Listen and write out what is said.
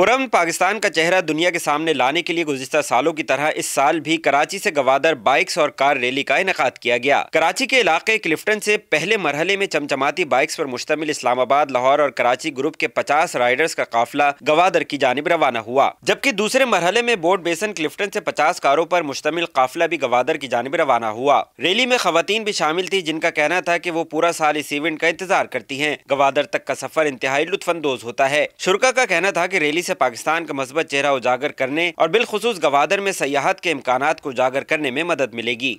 पुरम पाकिस्तान का चेहरा दुनिया के सामने लाने के लिए गुजशत सालों की तरह इस साल भी कराची से गवादर बाइक्स और कार रैली का इनका किया गया कराची के इलाके क्लिफ्टन से पहले मरहले में चमचमाती बाइक्स पर मुश्तमिल इस्लामाबाद लाहौर और कराची ग्रुप के 50 राइडर्स का काफिला गवादर की जानब रवाना हुआ जबकि दूसरे मरहले में बोर्ड बेसन क्लिफ्टन ऐसी पचास कारों आरोप मुश्तमिल काफिला भी गवादर की जानब रवाना हुआ रैली में खातन भी शामिल थी जिनका कहना था की वो पूरा साल इस इवेंट का इंतजार करती है गवादर तक का सफर इंतहाई लुत्फानंदोज होता है शुरा का कहना था की रैली से पाकिस्तान का मजबत चेहरा उजागर करने और बिलखसूस गवादर में सयाहत के इम्कान को उजागर करने में मदद मिलेगी